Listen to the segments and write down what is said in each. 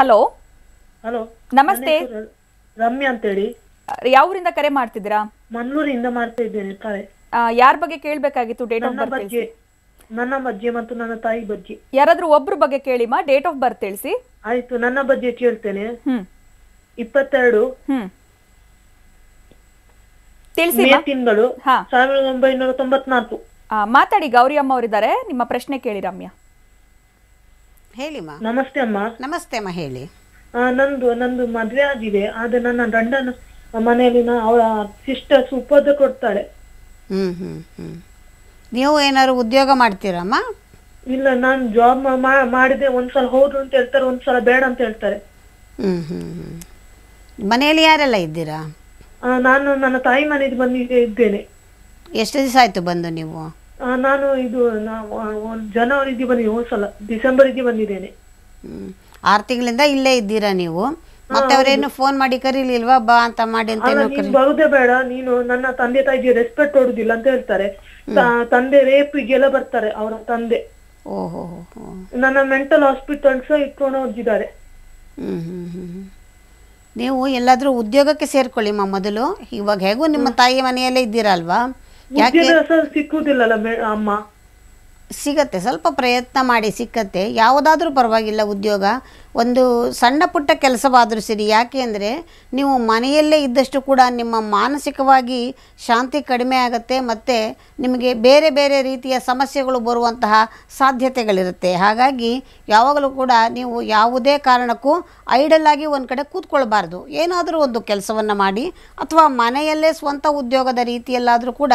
hello hello ನಮಸ್ತೆ ರಮ್ಯಾ ಅಂತ ಹೇಳಿ ಯಾವೂರಿಂದ ಕರೆ ಮಾಡ್ತಿದ್ದೀರಾ ಮಂಗಳೂರಿಂದ ಮಾಡ್ತಾ ಇದ್ದೇನೆ ಕರೆ ಯಾರ ಬಗ್ಗೆ ಕೇಳಬೇಕಾಗಿತ್ತು ಡೇಟ್ ಆಫ್ ಬರ್ತ್ ಬಗ್ಗೆ ನನ್ನ ಮಜ್ಜಿ ಮತ್ತು ನನ್ನ ತಾಯಿ ಬಜ್ಜಿ ಯಾರಾದ್ರೂ ಒಬ್ರು ಬಗ್ಗೆ ಕೇಳಿಮಾ ಡೇಟ್ ಆಫ್ ಬರ್ತ್ ತಿಳಿಸಿ ಆಯ್ತು ನನ್ನ ಬಗ್ಗೆ ಕೇಳ್ತೇನೆ ಇಪ್ಪತ್ತೆರಡು ತಿಳಿಸಿ ಮೇ ತಿಂಗಳು ಸಾವಿರದ ಒಂಬೈನೂರ ತೊಂಬತ್ನಾಲ್ಕು ಮಾತಾಡಿ ಗೌರಿ ಅಮ್ಮ ಅವರಿದ್ದಾರೆ ನಿಮ್ಮ ಪ್ರಶ್ನೆ ಕೇಳಿ ರಮ್ಯಾ ಹೇಳಿಮ್ಮ ನಮಸ್ತೆ ಅಮ್ಮ ನಮಸ್ತೆ ಅಮ್ಮ ಹೇಳಿ ನಂದು ನಂದು ಮದ್ವೆ ಆಗಿದೆ ಆದ್ರೆ ನನ್ನ ಗಂಡನ ಮನೆಯಲ್ಲಿನ ಅವಳ ಸಿಸ್ಟರ್ಸ್ ಉಪದ ಕೊಡ್ತಾಳೆ ಹ್ಮ್ ಹ್ಮ್ ನೀವು ಏನಾದ್ರು ಉದ್ಯೋಗ ಮಾಡ್ತೀರಮ್ಮ ಇಲ್ಲ ನಾನು ಜಾಬ್ ಮಾಡಿದೆ ಒಂದ್ಸಲ ಹೌದು ಅಂತ ಹೇಳ್ತಾರೆ ಒಂದ್ಸಲ ಬೇಡ ಅಂತ ಹೇಳ್ತಾರೆ ಹ್ಮ್ ಹ್ಮ್ ಮನೆಯಲ್ಲಿ ಯಾರೆಲ್ಲ ಇದ್ದೀರಾ ನಾನು ನನ್ನ ತಾಯಿ ಮನೆಗೆ ಬಂದಿದ್ದೇನೆ ಇದ್ದೇನೆ ಎಷ್ಟು ದಿವಸ ಆಯ್ತು ಬಂದು ನೀವು ನಾನು ಇದು ಜನವರಿ ಬಂದಿದ್ದೀನಿ ಸಲ ಡಿಸೆಂಬರ್ ಇದ್ದು ಬಂದಿದ್ದೇನೆ ಆರು ತಿಂಗಳಿಂದ ಇಲ್ಲೇ ಇದ್ದೀರಾ ನೀವು ಮತ್ತೆ ಅವರೇನು ಫೋನ್ ಮಾಡಿ ಕರೀಲಿಲ್ವಾ ಬಾ ಅಂತ ಮಾಡಿ ಅಂತ ಬರುದೇ ಬೇಡ ನೀನು ನನ್ನ ತಂದೆ ತಾಯಿಗೆ ರೆಸ್ಪೆಕ್ಟ್ ಕೊಡುದಿಲ್ಲ ಅಂತ ಹೇಳ್ತಾರೆ ತಂದೆ ರೇಪಿಗೆಲ್ಲ ಬರ್ತಾರೆ ಅವರ ತಂದೆ ಓಹೋ ನನ್ನ ಮೆಂಟಲ್ ಹಾಸ್ಪಿಟಲ್ಸ್ ಇಟ್ಕೊಂಡು ಹೋಗಿದ್ದಾರೆ ನೀವು ಎಲ್ಲಾದ್ರೂ ಉದ್ಯೋಗಕ್ಕೆ ಸೇರ್ಕೊಳ್ಳಿ ಮೊದಲು ಇವಾಗ ಹೇಗೂ ನಿಮ್ಮ ತಾಯಿ ಮನೆಯಲ್ಲೇ ಇದ್ದೀರಾ ಅಲ್ವಾ ಸಿಕ್ಕುದಿಲ್ಲಲ್ಲ ಅಮ್ಮ ಸಿಗತ್ತೆ ಸ್ವಲ್ಪ ಪ್ರಯತ್ನ ಮಾಡಿ ಸಿಕ್ಕತ್ತೆ ಯಾವುದಾದ್ರೂ ಪರವಾಗಿಲ್ಲ ಉದ್ಯೋಗ ಒಂದು ಸಣ್ಣ ಪುಟ್ಟ ಕೆಲಸವಾದರೂ ಸರಿ ಯಾಕೆ ಅಂದರೆ ನೀವು ಮನೆಯಲ್ಲೇ ಇದ್ದಷ್ಟು ಕೂಡ ನಿಮ್ಮ ಮಾನಸಿಕವಾಗಿ ಶಾಂತಿ ಕಡಿಮೆ ಆಗುತ್ತೆ ಮತ್ತು ನಿಮಗೆ ಬೇರೆ ಬೇರೆ ರೀತಿಯ ಸಮಸ್ಯೆಗಳು ಬರುವಂತಹ ಸಾಧ್ಯತೆಗಳಿರುತ್ತೆ ಹಾಗಾಗಿ ಯಾವಾಗಲೂ ಕೂಡ ನೀವು ಯಾವುದೇ ಕಾರಣಕ್ಕೂ ಐಡಲ್ ಆಗಿ ಒಂದು ಕಡೆ ಕೂತ್ಕೊಳ್ಬಾರ್ದು ಏನಾದರೂ ಒಂದು ಕೆಲಸವನ್ನು ಮಾಡಿ ಅಥವಾ ಮನೆಯಲ್ಲೇ ಸ್ವಂತ ಉದ್ಯೋಗದ ರೀತಿಯಲ್ಲಾದರೂ ಕೂಡ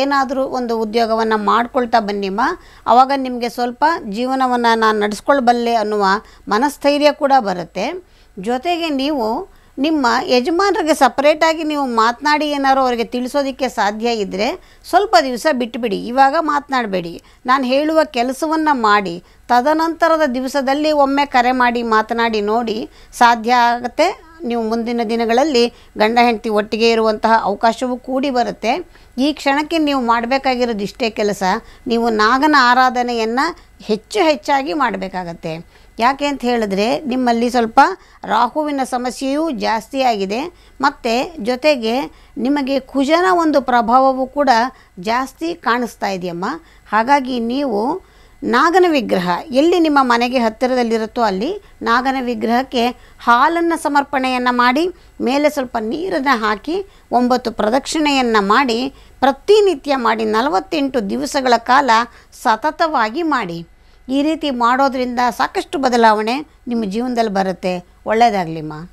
ಏನಾದರೂ ಒಂದು ಉದ್ಯೋಗವನ್ನು ಮಾಡಿಕೊಳ್ತಾ ಬನ್ನಿಮ್ಮ ಆವಾಗ ನಿಮಗೆ ಸ್ವಲ್ಪ ಜೀವನವನ್ನು ನಾನು ನಡೆಸ್ಕೊಳ್ಬಲ್ಲೆ ಅನ್ನುವ ಮನಸ್ಥೈರ್ಯ ಕೂಡ ಬರುತ್ತೆ ಜೊತೆಗೆ ನೀವು ನಿಮ್ಮ ಯಜಮಾನರಿಗೆ ಸಪ್ರೇಟಾಗಿ ನೀವು ಮಾತನಾಡಿ ಏನಾರು ಅವರಿಗೆ ತಿಳಿಸೋದಕ್ಕೆ ಸಾಧ್ಯ ಇದ್ದರೆ ಸ್ವಲ್ಪ ದಿವಸ ಬಿಟ್ಟುಬಿಡಿ ಇವಾಗ ಮಾತನಾಡಬೇಡಿ ನಾನು ಹೇಳುವ ಕೆಲಸವನ್ನು ಮಾಡಿ ತದನಂತರದ ದಿವಸದಲ್ಲಿ ಒಮ್ಮೆ ಕರೆ ಮಾಡಿ ಮಾತನಾಡಿ ನೋಡಿ ಸಾಧ್ಯ ಆಗುತ್ತೆ ನೀವು ಮುಂದಿನ ದಿನಗಳಲ್ಲಿ ಗಂಡ ಹೆಂಡತಿ ಒಟ್ಟಿಗೆ ಇರುವಂತಹ ಅವಕಾಶವೂ ಕೂಡಿ ಬರುತ್ತೆ ಈ ಕ್ಷಣಕ್ಕೆ ನೀವು ಮಾಡಬೇಕಾಗಿರೋದು ಇಷ್ಟೇ ಕೆಲಸ ನೀವು ನಾಗನ ಆರಾಧನೆಯನ್ನು ಹೆಚ್ಚು ಹೆಚ್ಚಾಗಿ ಮಾಡಬೇಕಾಗತ್ತೆ ಯಾಕೆ ಅಂತ ಹೇಳಿದ್ರೆ ನಿಮ್ಮಲ್ಲಿ ಸ್ವಲ್ಪ ರಾಹುವಿನ ಸಮಸ್ಯೆಯೂ ಜಾಸ್ತಿ ಆಗಿದೆ ಮತ್ತು ಜೊತೆಗೆ ನಿಮಗೆ ಕುಜನ ಒಂದು ಪ್ರಭಾವವು ಕೂಡ ಜಾಸ್ತಿ ಕಾಣಿಸ್ತಾ ಇದೆಯಮ್ಮ ಹಾಗಾಗಿ ನೀವು ನಾಗನ ವಿಗ್ರಹ ಎಲ್ಲಿ ನಿಮ್ಮ ಮನೆಗೆ ಹತ್ತಿರದಲ್ಲಿರುತ್ತೋ ಅಲ್ಲಿ ನಾಗನ ವಿಗ್ರಹಕ್ಕೆ ಹಾಲನ್ನು ಸಮರ್ಪಣೆಯನ್ನು ಮಾಡಿ ಮೇಲೆ ಸ್ವಲ್ಪ ನೀರನ್ನು ಹಾಕಿ ಒಂಬತ್ತು ಪ್ರದಕ್ಷಿಣೆಯನ್ನು ಮಾಡಿ ಪ್ರತಿನಿತ್ಯ ಮಾಡಿ ನಲವತ್ತೆಂಟು ದಿವಸಗಳ ಕಾಲ ಸತತವಾಗಿ ಮಾಡಿ ಈ ರೀತಿ ಮಾಡೋದರಿಂದ ಸಾಕಷ್ಟು ಬದಲಾವಣೆ ನಿಮ್ಮ ಜೀವನದಲ್ಲಿ ಬರುತ್ತೆ ಒಳ್ಳೆಯದಾಗಲಿಮ್ಮ